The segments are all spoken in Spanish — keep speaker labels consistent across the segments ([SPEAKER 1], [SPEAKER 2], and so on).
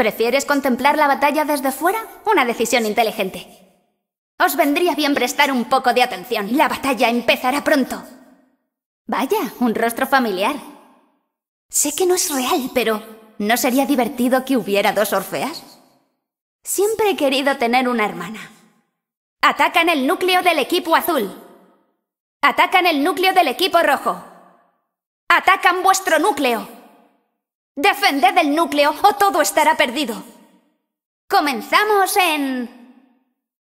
[SPEAKER 1] ¿Prefieres contemplar la batalla desde fuera? Una decisión inteligente. Os vendría bien prestar un poco de atención. La batalla empezará pronto. Vaya, un rostro familiar. Sé que no es real, pero ¿no sería divertido que hubiera dos Orfeas? Siempre he querido tener una hermana. Atacan el núcleo del equipo azul. Atacan el núcleo del equipo rojo. Atacan vuestro núcleo. Defended el núcleo o todo estará perdido. Comenzamos en...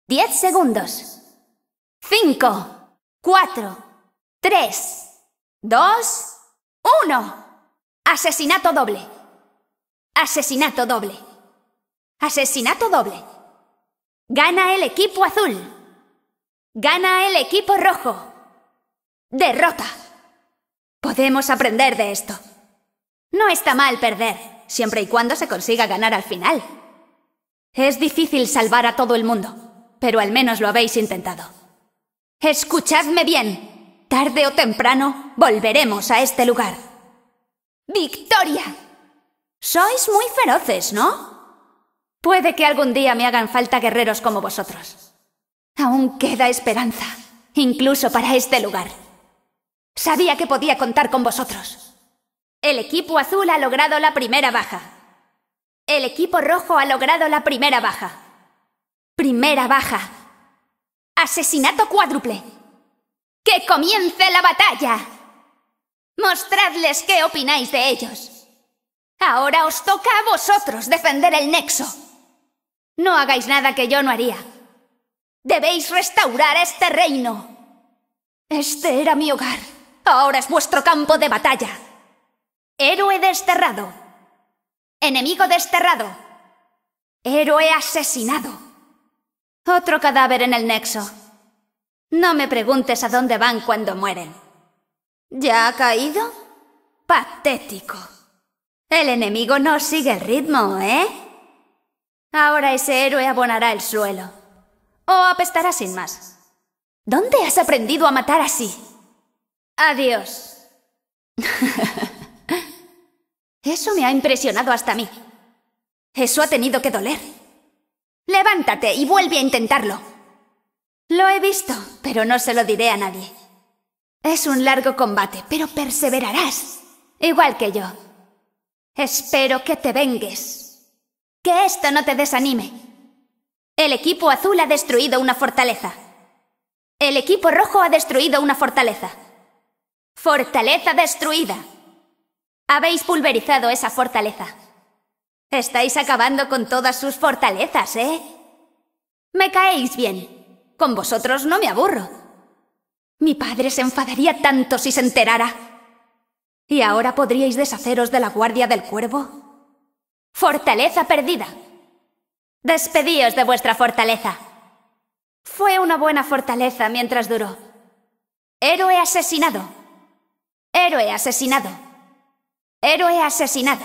[SPEAKER 1] 10 segundos. 5, 4, 3, 2, 1. Asesinato doble. Asesinato doble. Asesinato doble. Gana el equipo azul. Gana el equipo rojo. Derrota. Podemos aprender de esto. No está mal perder, siempre y cuando se consiga ganar al final. Es difícil salvar a todo el mundo, pero al menos lo habéis intentado. Escuchadme bien. Tarde o temprano volveremos a este lugar. ¡Victoria! Sois muy feroces, ¿no? Puede que algún día me hagan falta guerreros como vosotros. Aún queda esperanza, incluso para este lugar. Sabía que podía contar con vosotros. El equipo azul ha logrado la primera baja. El equipo rojo ha logrado la primera baja. Primera baja. Asesinato cuádruple. Que comience la batalla. Mostradles qué opináis de ellos. Ahora os toca a vosotros defender el nexo. No hagáis nada que yo no haría. Debéis restaurar este reino. Este era mi hogar. Ahora es vuestro campo de batalla. Héroe desterrado. Enemigo desterrado. Héroe asesinado. Otro cadáver en el nexo. No me preguntes a dónde van cuando mueren. ¿Ya ha caído? Patético. El enemigo no sigue el ritmo, ¿eh? Ahora ese héroe abonará el suelo. O apestará sin más. ¿Dónde has aprendido a matar así? Adiós. Eso me ha impresionado hasta mí. Eso ha tenido que doler. Levántate y vuelve a intentarlo. Lo he visto, pero no se lo diré a nadie. Es un largo combate, pero perseverarás, igual que yo. Espero que te vengues. Que esto no te desanime. El equipo azul ha destruido una fortaleza. El equipo rojo ha destruido una fortaleza. Fortaleza destruida. Habéis pulverizado esa fortaleza. Estáis acabando con todas sus fortalezas, ¿eh? Me caéis bien. Con vosotros no me aburro. Mi padre se enfadaría tanto si se enterara. ¿Y ahora podríais deshaceros de la guardia del cuervo? Fortaleza perdida. Despedíos de vuestra fortaleza. Fue una buena fortaleza mientras duró. Héroe asesinado. Héroe asesinado. Héroe asesinado.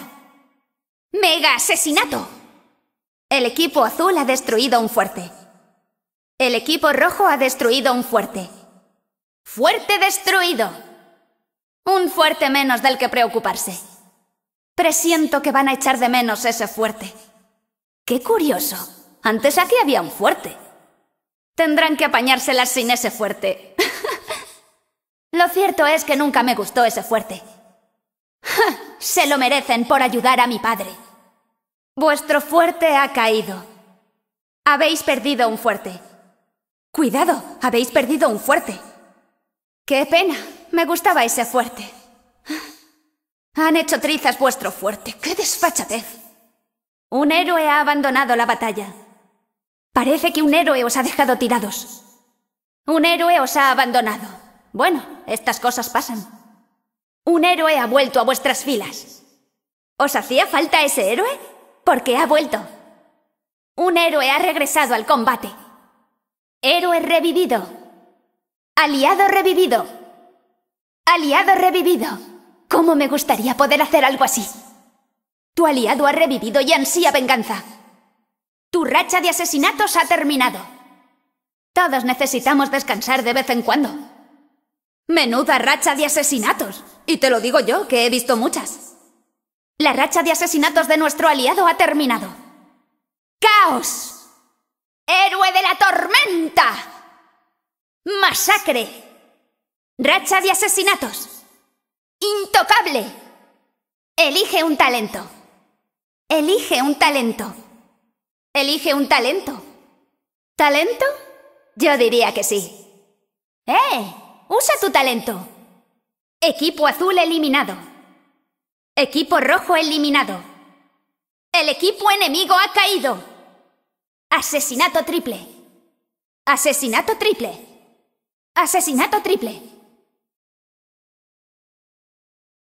[SPEAKER 1] Mega asesinato. El equipo azul ha destruido un fuerte. El equipo rojo ha destruido un fuerte. Fuerte destruido. Un fuerte menos del que preocuparse. Presiento que van a echar de menos ese fuerte. Qué curioso. Antes aquí había un fuerte. Tendrán que apañárselas sin ese fuerte. Lo cierto es que nunca me gustó ese fuerte se lo merecen por ayudar a mi padre. Vuestro fuerte ha caído. Habéis perdido un fuerte. Cuidado, habéis perdido un fuerte. Qué pena, me gustaba ese fuerte. Han hecho trizas vuestro fuerte, qué desfachatez. Un héroe ha abandonado la batalla. Parece que un héroe os ha dejado tirados. Un héroe os ha abandonado. Bueno, estas cosas pasan. Un héroe ha vuelto a vuestras filas. ¿Os hacía falta ese héroe? Porque ha vuelto. Un héroe ha regresado al combate. Héroe revivido. Aliado revivido. Aliado revivido. ¿Cómo me gustaría poder hacer algo así? Tu aliado ha revivido y ansía venganza. Tu racha de asesinatos ha terminado. Todos necesitamos descansar de vez en cuando. Menuda racha de asesinatos. Y te lo digo yo, que he visto muchas. La racha de asesinatos de nuestro aliado ha terminado. ¡Caos! ¡Héroe de la tormenta! ¡Masacre! ¡Racha de asesinatos! ¡Intocable! Elige un talento. Elige un talento. Elige un talento. ¿Talento? Yo diría que sí. ¡Eh! ¡Usa tu talento! Equipo azul eliminado. Equipo rojo eliminado. El equipo enemigo ha caído. Asesinato triple. Asesinato triple. Asesinato triple.